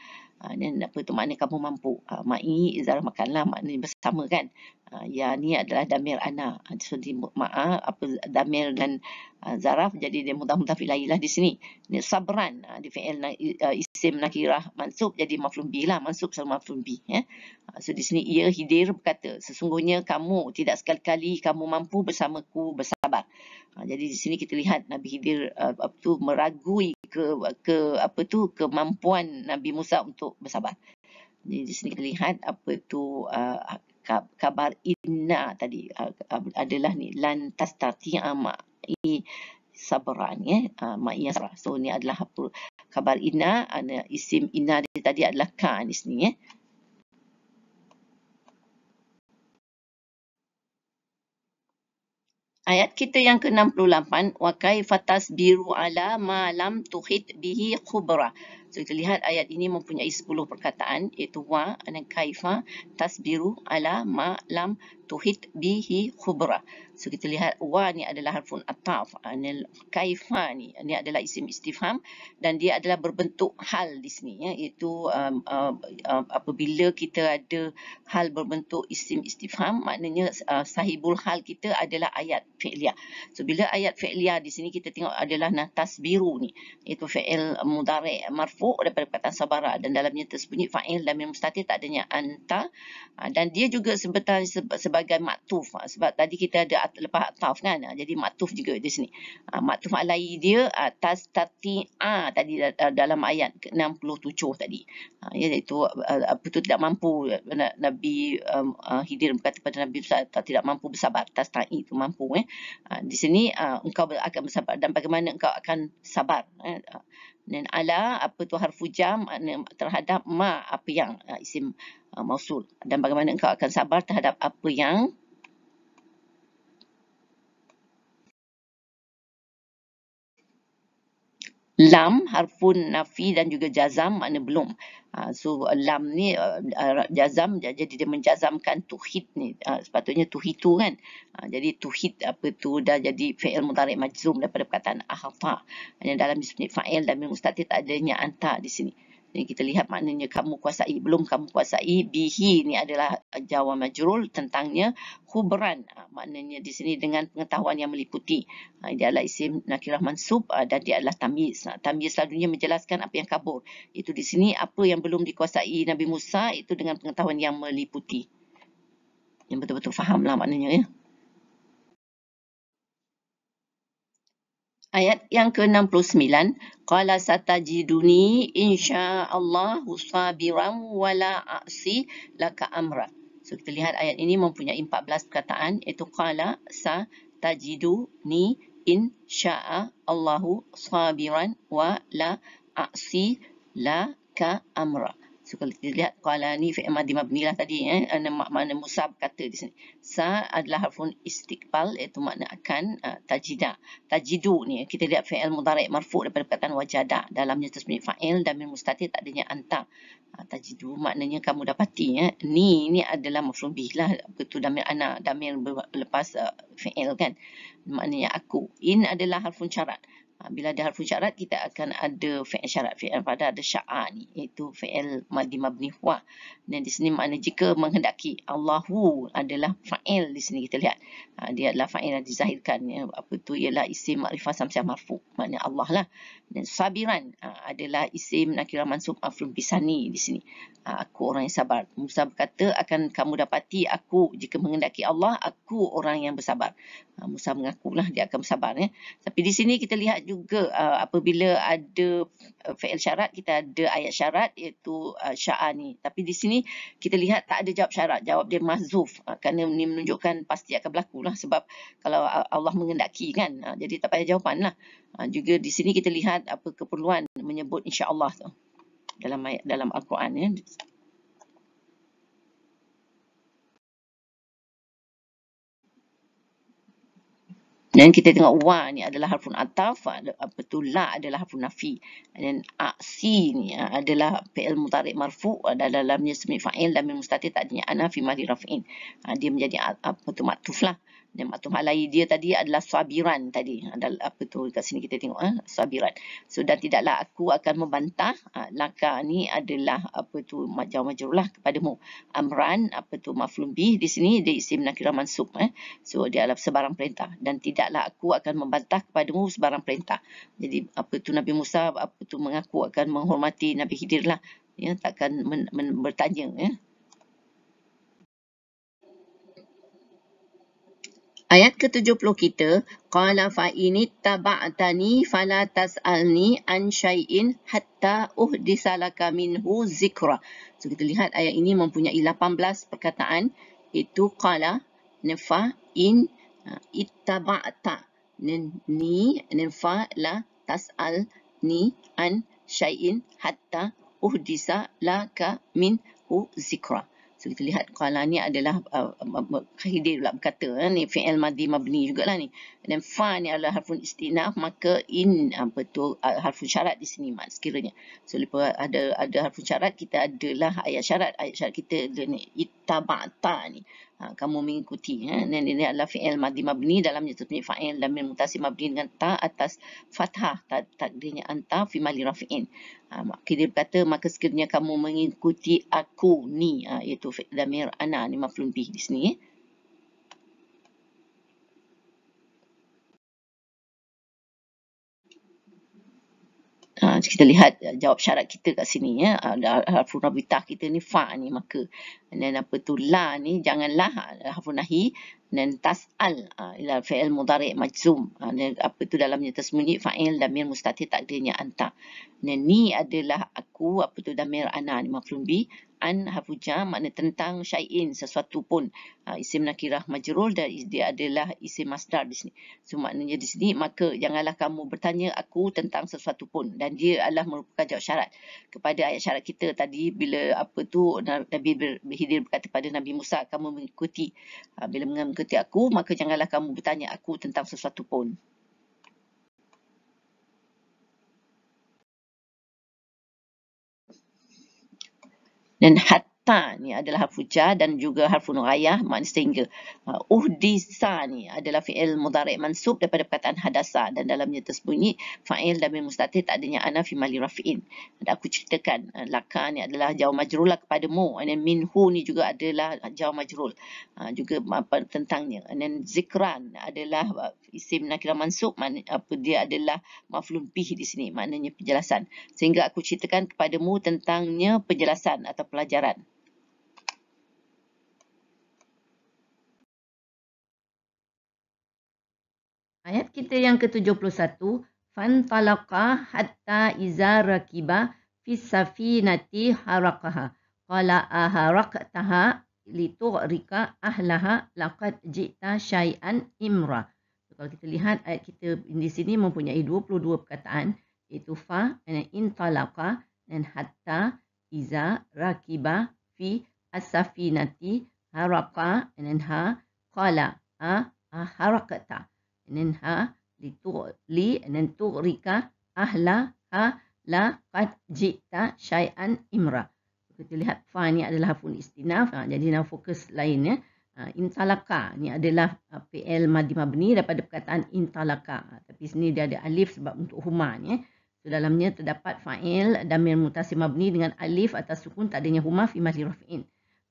dan ah, apa tu makna kamu mampu. Ha, ah, ma'i izar makanlah makna bersama kan. Ha, ya ni adalah damir ana. So di ma'a apa damir dan ha, zaraf jadi dia mudah mudah filailah di sini. Ini sabran ha, di fi'il na, isim nakirah mansub jadi maflum bi lah. Mansub sama maflum bi. Ya. Ha, so di sini ia hidir berkata sesungguhnya kamu tidak sekali-kali kamu mampu bersamaku bersama sabar. Ha, jadi di sini kita lihat Nabi Khidir uh, apa tu meragui ke ke apa tu kemampuan Nabi Musa untuk bersabar. Jadi di sini kita lihat apa tu uh, kabar inna tadi uh, adalah ni lan tastati'a ma sabran ya uh, ma yasra so ni adalah apa kabar inna ana isim inna tadi adalah kan di sini ya Ayat kita yang ke-68, Wa kaifatas biru ala ma lam tuhid bihi khubra kita lihat ayat ini mempunyai 10 perkataan iaitu wa dan kaifa tasbiru ala ma lam tuhit bihi khubra. So kita lihat wa ni adalah harfun ataf anil kaifa ni ni adalah isim istifham dan dia adalah berbentuk hal di sini ya iaitu um, um, um, apabila kita ada hal berbentuk isim istifham maknanya uh, sahibul hal kita adalah ayat fi'liya. So bila ayat fi'liya di sini kita tengok adalah na tasbiru ni iaitu fi'il mudhari' marfu pupuk daripada perkataan sabara dan dalamnya tersembunyi fa'il dan mustatir tak adanya anta ah, dan dia juga sebetul sebagai maktuf ah, sebab tadi kita ada lepas taf kan ah, jadi maktuf juga di sini maktuf alai dia atas tati tati'a tadi dalam ayat 67 tadi ya, iaitu apa tu tidak mampu Nabi um, Hidir berkata kepada Nabi tak tidak mampu bersabar atas ta'i itu mampu eh. di sini engkau akan bersabar dan bagaimana engkau akan sabar eh dan ala apa tu harfu jam terhadap ma apa yang uh, isim uh, mausul dan bagaimana engkau akan sabar terhadap apa yang lam harfun nafi dan juga jazam makna belum uh, so lam ni uh, jazam jadi dia menjazamkan tuhid ni uh, sepatutnya tuhitu kan uh, jadi tuhid apa tu dah jadi fi'il mudhari majzum daripada perkataan ahafa hanya dalam disebut fa'il dan mustatir tak adanya anta di sini ini kita lihat maknanya kamu kuasai, belum kamu kuasai, bihi ini adalah jawa majrul tentangnya khubran. Ah, maknanya di sini dengan pengetahuan yang meliputi. Ah, dia adalah isim nakirah mansub ah, dan dia adalah tamiz. Tamiz selalunya menjelaskan apa yang kabur. Itu di sini apa yang belum dikuasai Nabi Musa itu dengan pengetahuan yang meliputi. Yang betul-betul fahamlah maknanya ya. Ayat yang ke-69. Qala satajiduni insya'allahu sabiran wala aksi laka amra. So, kita lihat ayat ini mempunyai 14 perkataan. Iaitu qala satajiduni insya'allahu sabiran wala aksi laka amra kita lihat kuala ni fi'il madi mabni lah tadi. Eh? Anak makna musab kata di sini. Sa adalah harfun istiqbal iaitu makna akan uh, tajida. Tajidu ni eh. kita lihat fi'il mudarik marfu daripada perkataan wajada. Dalamnya tersebut fa'il dan min mustatir tak adanya anta. Uh, tajidu maknanya kamu dapati. Eh? Ni ni adalah mafrum bihlah. Betul damir anak. Damir lepas uh, fi'il kan. Maknanya aku. In adalah harfun syarat. Ha, bila ada harfu syarat kita akan ada fi'il syarat fi'il pada ada syaa ni iaitu fi'il madhi mabni huwa dan di sini makna jika menghendaki Allahu adalah fa'il di sini kita lihat ha, dia adalah fa'il yang dizahirkan ya, apa tu ialah isim makrifah samsiah marfu makna Allah lah dan sabiran ha, adalah isim nakirah mansub afrum bisani di sini aku orang yang sabar Musa berkata akan kamu dapati aku jika menghendaki Allah aku orang yang bersabar Musa mengakulah dia akan bersabar ya. tapi di sini kita lihat juga juga uh, apabila ada uh, fi'il syarat kita ada ayat syarat iaitu uh, sya'a ni tapi di sini kita lihat tak ada jawab syarat jawab dia mahzuf uh, kerana ini menunjukkan pasti akan berlaku lah sebab kalau uh, Allah mengendaki kan uh, jadi tak payah jawapan lah uh, juga di sini kita lihat apa keperluan menyebut insya-Allah tu dalam ayat, dalam al-Quran ya Dan kita tengok wa ni adalah harfun ataf, apa tu la adalah harfun nafi. Dan aksi ni adalah pl mutarik marfu dan dalamnya semifail fa'il dan mustatir tadinya ana fi raf'in. Ha, dia menjadi apa tu matuf lah. Nikmatul halai dia tadi adalah sabiran tadi. Ada ha, apa tu kat sini kita tengok. Eh? Sabiran. So dan tidaklah aku akan membantah. Uh, ha, laka ni adalah apa tu majaw majrulah kepadamu. Amran apa tu maflum bih di sini dia isim nakirah mansub. Eh? So dia adalah sebarang perintah. Dan tidaklah aku akan membantah kepadamu sebarang perintah. Jadi apa tu Nabi Musa apa tu mengaku akan menghormati Nabi Khidir lah. Ya, takkan men, men, bertanya. Ya. Ayat ke-70 kita, qala fa ini taba'tani fala tas'alni an syai'in hatta uhdisalaka minhu zikra. So kita lihat ayat ini mempunyai 18 perkataan iaitu qala nafa in ittaba'ta ni nafa la tas'alni an syai'in hatta uhdisalaka minhu zikra. So kita lihat qala ni adalah uh, um, um, um, khidir pula berkata eh, ni fi'il madhi mabni jugalah ni. Dan fa ni adalah harfun istinaf maka in apa uh, tu uh, harfun syarat di sini mak sekiranya. So lupa ada ada harfun syarat kita adalah ayat syarat ayat syarat kita ni ittaba'ta ni ha, kamu mengikuti ha dan ini adalah fi'il madhi mabni dalamnya tertunya fa'il dan min mutasim mabni dengan ta atas fathah ta, takdirnya anta fi mali rafi'in ha maka kata maka sekiranya kamu mengikuti aku ni ha, iaitu damir ana ni maflun bih di sini eh. kita lihat uh, jawab syarat kita kat sini ya ah, harfu rabitah kita ni fa ni maka dan apa tu la ni janganlah ah, harfu nahi dan tas'al uh, ila fi'il mudhari' majzum dan uh, apa tu dalamnya tersembunyi fa'il damir mustati takdirnya anta dan ni adalah aku apa tu damir ana ni maklum bi an harfu jam makna tentang syai'in sesuatu pun ha, isim nakirah majrur dan dia adalah isim masdar di sini so maknanya di sini maka janganlah kamu bertanya aku tentang sesuatu pun dan dia adalah merupakan jawab syarat kepada ayat syarat kita tadi bila apa tu Nabi Khidir berkata pada Nabi Musa kamu mengikuti ha, bila mengikuti aku maka janganlah kamu bertanya aku tentang sesuatu pun and had ta ni adalah harfu ja dan juga harfu nuraiyah maknanya sehingga. Uh, uhdisa ni adalah fi'il mudhari' mansub daripada perkataan hadasa dan dalamnya tersembunyi fa'il dan bin mustatir tak adanya ana fi mali rafi'in. Dan aku ceritakan uh, laka ni adalah jauh majrulah kepadamu and then minhu ni juga adalah jauh majrul. Uh, juga apa tentangnya. And then zikran adalah uh, isim nakirah mansub man, apa dia adalah maflum bih di sini maknanya penjelasan. Sehingga aku ceritakan kepada mu tentangnya penjelasan atau pelajaran. Ayat kita yang ke-71, Fantalaqa hatta iza rakiba fisafinati harakaha. Qala aharaqtaha litu'rika ahlaha laqad jita syai'an imra. So, kalau kita lihat ayat kita di sini mempunyai 22 perkataan iaitu fa dan intalaqa dan hatta iza rakiba fi asafinati haraqa dan ha qala a aharaqta. Ah, and then ha li tu li and then tu rika ahla ha la qad jita syai'an imra kita lihat fa ni adalah hafun istinaf ha, jadi nak fokus lainnya ha, intalaka ni adalah ha, pl madi mabni daripada perkataan intalaka ha, tapi sini dia ada alif sebab untuk huma ni ya. eh. so, dalamnya terdapat fa'il damir mutasim mabni dengan alif atas sukun tak adanya huma fi mahli rafin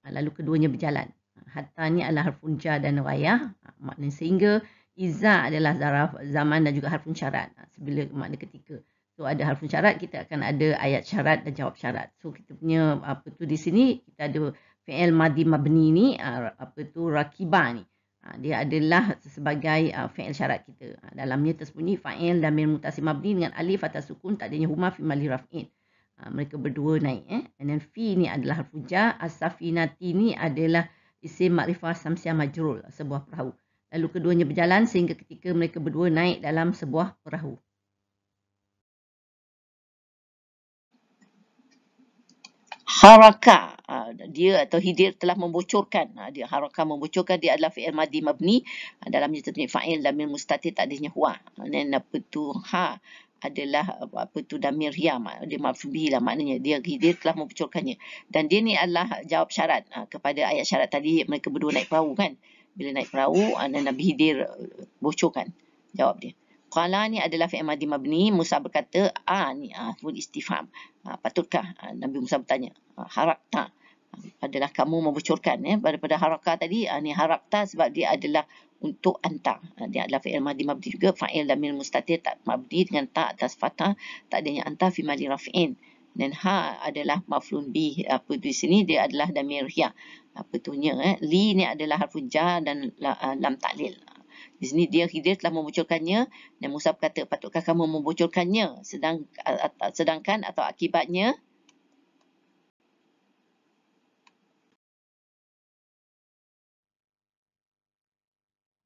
ha, lalu keduanya berjalan ha, hatta ni adalah harfun ja dan wayah ha, maknanya sehingga Izah adalah zaraf zaman dan juga harfun syarat. Ha, sebila makna ketika. So ada harfun syarat, kita akan ada ayat syarat dan jawab syarat. So kita punya apa tu di sini, kita ada fi'il madi mabni ni, ha, apa tu rakibah ni. Ha, dia adalah sebagai fi'il syarat kita. Dalamnya tersembunyi fa'il dan mil mutasi mabni dengan alif atas sukun tak adanya huma fi mali raf'in. Mereka berdua naik. Eh? And then fi ni adalah harfun jah. Asafinati ni adalah isim makrifah samsia majrul. Sebuah perahu. Lalu keduanya berjalan sehingga ketika mereka berdua naik dalam sebuah perahu. Haraka. Ah, dia atau Hidir telah membocorkan. Ah, dia haraka membocorkan. Dia adalah fi'il madi mabni. Ah, dalamnya tertulis fa'il damir mustatir tadinya huwa. Dan apa tu ha adalah apa tu damir ya. Dia mafubi lah maknanya. Dia Hidir telah membocorkannya. Dan dia ni adalah jawab syarat kepada ayat syarat tadi. Mereka berdua naik perahu kan bila naik perahu anda Nabi Hidir uh, bocorkan jawab dia Qala ni adalah fi'il madhi mabni Musa berkata ah ni ah pun full istifham patutkah Nabi Musa bertanya harakta adalah kamu membocorkan ya eh? daripada haraka tadi ni harakta sebab dia adalah untuk anta dia adalah fi'il madhi mabni juga fa'il damil mustatir tak mabdi dengan tak atas fatah tak adanya anta fi Rafiin. rafin dan ha adalah maflun bi apa di sini dia adalah damir ya apa tunya eh li ni adalah harfu jar dan la, uh, lam ta'lil di sini dia hidir telah membocorkannya dan musab kata patutkah kamu membocorkannya sedang uh, sedangkan atau akibatnya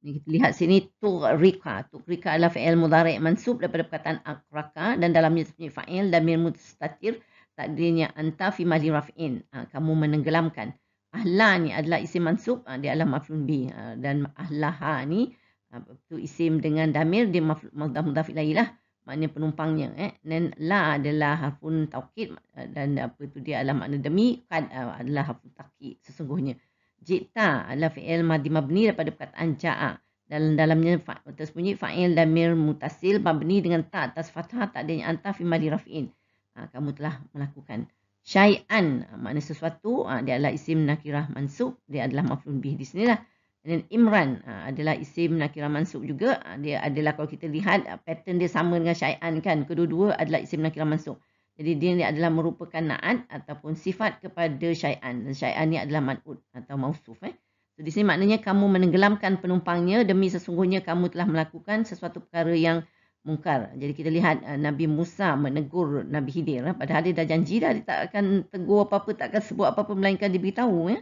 Ini kita lihat sini turika. Turika adalah fa'il mudhari' mansub daripada perkataan akraka dan dalamnya terpunyai fa'il damir mil mustatir takdirnya anta fi mahli raf'in. Ha, kamu menenggelamkan. Ahla ni adalah isim mansub ha, ah, di alam maf'ul bi ha, dan ahlaha ni ha, itu isim dengan damir di mudah mudhaf ilailah lah. maknanya penumpangnya eh dan la adalah harfun taukid dan apa tu dia adalah makna demi kad adalah harfun taukid sesungguhnya Jita adalah fi'il madi mabni daripada perkataan ja'a. Dalam dalamnya tersembunyi fa'il damir mutasil mabni dengan ta atas fathah tak adanya antah fi madi raf'in. Ha, kamu telah melakukan. Syai'an ha, makna sesuatu ha, dia adalah isim nakirah mansub. Dia adalah maflun bih di sini lah. Dan Imran ha, adalah isim nakirah mansub juga. Ha, dia adalah kalau kita lihat ha, pattern dia sama dengan Syai'an kan. Kedua-dua adalah isim nakirah mansub. Jadi dia ni adalah merupakan naat ataupun sifat kepada syai'an. Dan syai'an ni adalah mat'ud atau mausuf. Eh. So, di sini maknanya kamu menenggelamkan penumpangnya demi sesungguhnya kamu telah melakukan sesuatu perkara yang mungkar. Jadi kita lihat uh, Nabi Musa menegur Nabi Hidir. Eh. Padahal dia dah janji dah dia tak akan tegur apa-apa, tak akan sebut apa-apa melainkan diberitahu. Eh.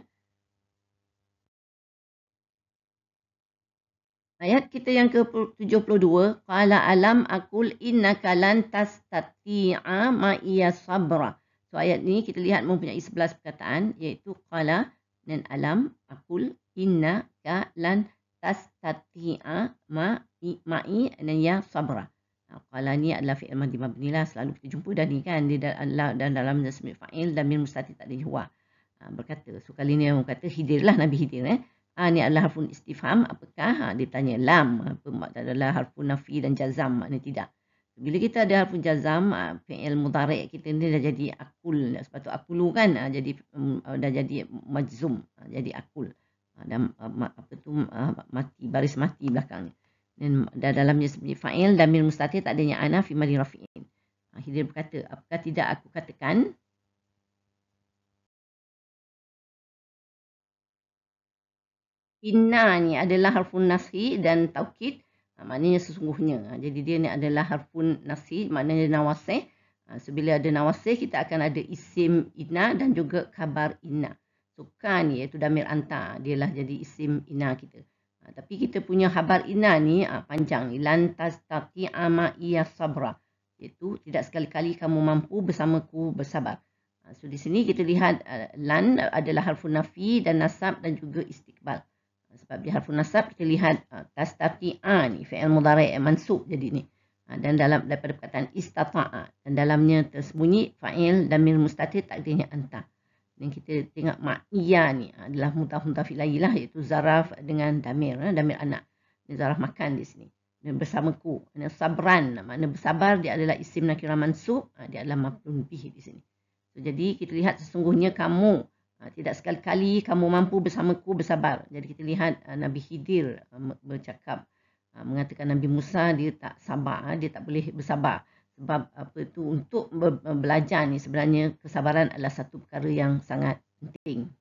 Ayat kita yang ke-72, qala alam akul innaka lan tastati'a ma iya sabra. So ayat ni kita lihat mempunyai 11 perkataan iaitu qala dan alam akul innaka lan tastati'a ma ma'i dan ya sabra. Qala ni adalah fi'il madhi mabni lah selalu kita jumpa dan ni kan di dalam dan dalam nasmi fa'il dan min mustati tak ada huwa. Berkata, so kali ni yang kata hidirlah Nabi Hidir eh. Ha, ini adalah harfun istifham. Apakah? Ha, dia tanya lam. Apa maksud adalah harfun nafi dan jazam? Maknanya tidak. Bila kita ada harfun jazam, ha, fi'il mudarik kita ni dah jadi akul. Sebab tu akulu kan? Ha, jadi um, dah jadi majzum. Ha, jadi akul. Ha, dan uh, apa tu? Uh, mati. Baris mati belakangnya. Dan, dan dalamnya sebenarnya fa'il dan mil mustatir tak adanya ana fi mali rafi'in. Ha, dia berkata, apakah tidak aku katakan? inna ni adalah harfun nasi dan taukid ha, maknanya sesungguhnya. Ha, jadi dia ni adalah harfun nasi maknanya nawasih. Ha, so bila ada nawasih kita akan ada isim inna dan juga kabar inna. So ni iaitu damir anta dia lah jadi isim inna kita. Ha, tapi kita punya kabar inna ni ha, panjang ni lantas taqi ama iya sabra iaitu tidak sekali-kali kamu mampu bersamaku bersabar. so di sini kita lihat lan adalah harfun nafi dan nasab dan juga istiqbal sebab dia harfun nasab kita lihat kastati'a ah, ah, ni fi'il mudhari' mansub jadi ni ah, dan dalam daripada perkataan istata'a dan dalamnya tersembunyi fa'il damir mil mustatir takdirnya anta dan kita tengok ma'iyya ni adalah mudhaf mudhaf ilaih lah, iaitu zaraf dengan damir damir anak ni zaraf makan di sini dan bersamaku ni sabran makna bersabar dia adalah isim nakirah mansub dia adalah mafdun bih di sini jadi kita lihat sesungguhnya kamu Ha, tidak sekali-kali kamu mampu bersamaku bersabar. Jadi kita lihat ha, Nabi Khidir ha, bercakap mengatakan Nabi Musa dia tak sabar, dia tak boleh bersabar. Sebab apa tu untuk belajar ni sebenarnya kesabaran adalah satu perkara yang sangat penting.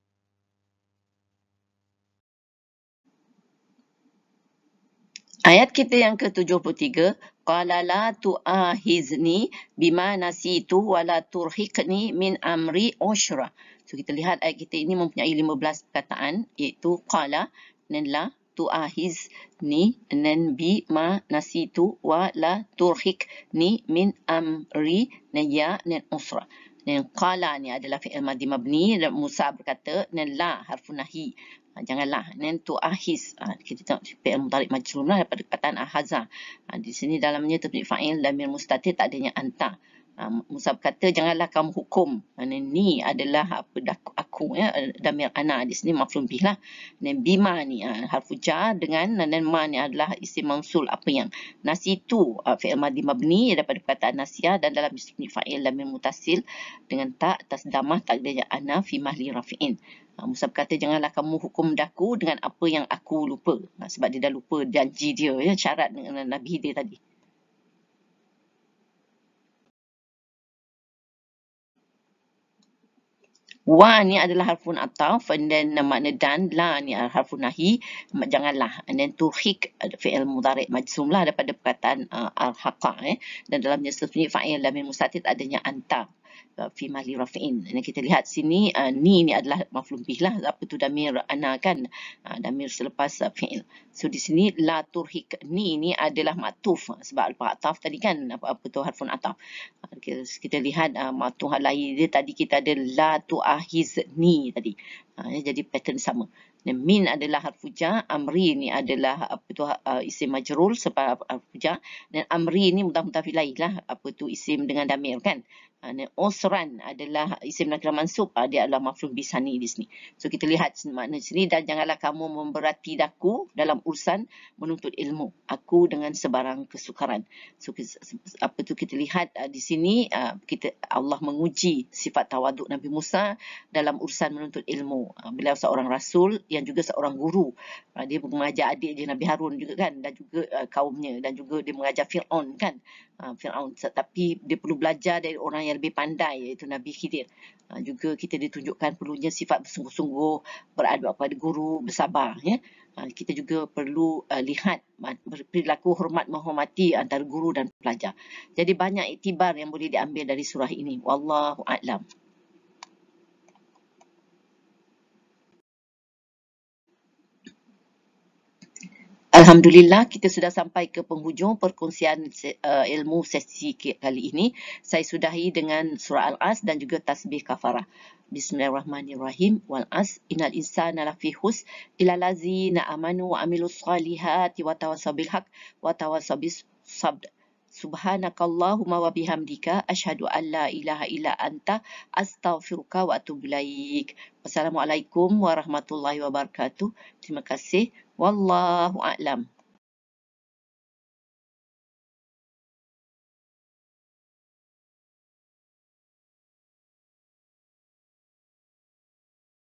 Ayat kita yang ke-73, qala la tu'ahizni bima nasitu wala turhiqni min amri ushra. So kita lihat ayat eh, kita ini mempunyai 15 kataan iaitu qala, nanla, tu'ahiz ni, nan bi ma nasitu wa la turhik ni min amri naya nan usra. Nan qala ni adalah fi'il madhi mabni dan Musa berkata nanla harfu nahi. Ha, janganlah. Nen tu ahis. Ha, kita tengok PL mutalik majlum lah daripada perkataan ahaza. Ha, di sini dalamnya terdapat fa'il. Lamir mustatir tak adanya anta. Ah, Musab kata janganlah kamu hukum. Maksudnya ni adalah apa aku, aku ya damir ana di sini mafrum bih lah. Dan bima ni ha, ah, harfu jar dengan dan ma ni adalah isim mansul apa yang nasi itu ha, ah, fi'il madhi mabni daripada perkataan nasia dan dalam isim fa'il lamil mutasil dengan tak tasdamah takdirnya ana fi mahli rafi'in. Musab kata janganlah kamu hukum daku dengan apa yang aku lupa. Sebab dia dah lupa janji dia, ya, syarat dengan Nabi dia tadi. Wa ni adalah harfun ataf and then uh, makna dan. La ni adalah harfun nahi. Janganlah. And then tu hik uh, eh, fi'il mudarik majsum lah daripada perkataan uh, al-haqa. Eh. Dan dalamnya sebenarnya fa'il lamin musatid adanya anta. Uh, fi mahli rafa'in. Dan kita lihat sini, uh, ni ini adalah maflum bih lah. Apa tu damir ana kan? Uh, damir selepas uh, fi'il. So, di sini, la turhik ni ini adalah matuf. Uh, sebab alpa ataf tadi kan, apa, apa tu harfun ataf. Uh, kita, kita lihat uh, matuh lain dia tadi kita ada la ahiz. ni tadi. Uh, jadi pattern sama. Dan min adalah harfu jar. Amri ni adalah apa tu, ha, uh, isim majrul sebab ha, harfu jar. Dan amri ni mutafilaih lah. Apa tu isim dengan damir kan. Ha, dan osran adalah isim nakira mansub. Uh, dia adalah mafruh bisani di sini. So kita lihat makna sini. Dan janganlah kamu memberati daku dalam urusan menuntut ilmu. Aku dengan sebarang kesukaran. So apa tu kita lihat di sini. kita Allah menguji sifat tawaduk Nabi Musa dalam urusan menuntut ilmu. beliau seorang rasul yang juga seorang guru. Uh, dia mengajar adik dia Nabi Harun juga kan dan juga uh, kaumnya dan juga dia mengajar Fir'aun kan. Uh, Fir'aun tetapi dia perlu belajar dari orang yang lebih pandai iaitu Nabi Khidir. Uh, juga kita ditunjukkan perlunya sifat bersungguh-sungguh beradab kepada guru, bersabar ya. kita juga perlu uh, lihat perilaku hormat menghormati antara guru dan pelajar. Jadi banyak itibar yang boleh diambil dari surah ini. Wallahu a'lam. Alhamdulillah kita sudah sampai ke penghujung perkongsian uh, ilmu sesi kali ini. Saya sudahi dengan surah Al-As dan juga tasbih kafarah. Bismillahirrahmanirrahim. Wal as innal insana lafi hus ila lazina amanu wa amilu salihati wa tawasaw bilhaq wa tawasaw sabd. Subhanakallahumma wa bihamdika ashadu an la ilaha illa anta astaghfiruka wa atubu ilaik. Wassalamualaikum warahmatullahi wabarakatuh. Terima kasih. Wallahu a'lam.